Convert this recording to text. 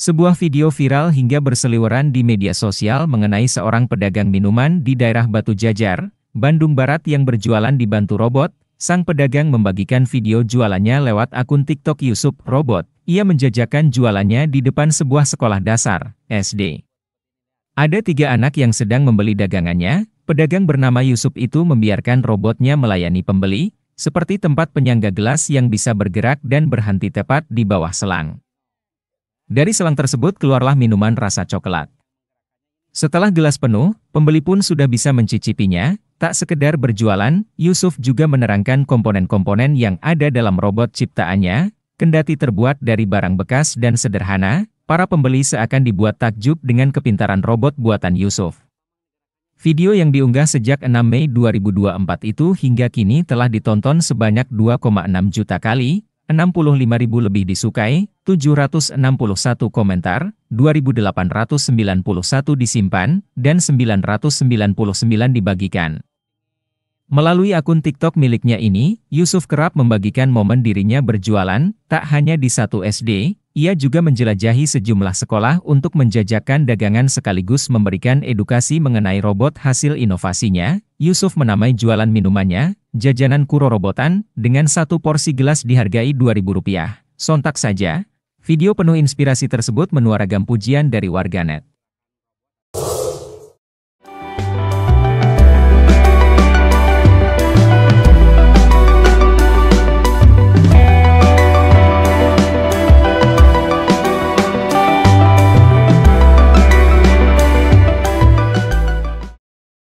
Sebuah video viral hingga berseliweran di media sosial mengenai seorang pedagang minuman di daerah Batu Jajar, Bandung Barat yang berjualan dibantu robot. Sang pedagang membagikan video jualannya lewat akun TikTok Yusuf Robot. Ia menjajakan jualannya di depan sebuah sekolah dasar, SD. Ada tiga anak yang sedang membeli dagangannya. Pedagang bernama Yusuf itu membiarkan robotnya melayani pembeli, seperti tempat penyangga gelas yang bisa bergerak dan berhenti tepat di bawah selang. Dari selang tersebut keluarlah minuman rasa coklat. Setelah gelas penuh, pembeli pun sudah bisa mencicipinya, tak sekedar berjualan, Yusuf juga menerangkan komponen-komponen yang ada dalam robot ciptaannya, kendati terbuat dari barang bekas dan sederhana, para pembeli seakan dibuat takjub dengan kepintaran robot buatan Yusuf. Video yang diunggah sejak 6 Mei 2024 itu hingga kini telah ditonton sebanyak 2,6 juta kali, 65.000 lebih disukai, 761 komentar, 2.891 disimpan, dan 999 dibagikan. Melalui akun TikTok miliknya ini, Yusuf kerap membagikan momen dirinya berjualan, tak hanya di satu SD, ia juga menjelajahi sejumlah sekolah untuk menjajakan dagangan sekaligus memberikan edukasi mengenai robot hasil inovasinya. Yusuf menamai jualan minumannya, Jajanan Kuro Robotan, dengan satu porsi gelas dihargai Rp2.000. Sontak saja, video penuh inspirasi tersebut menuaragam pujian dari warganet.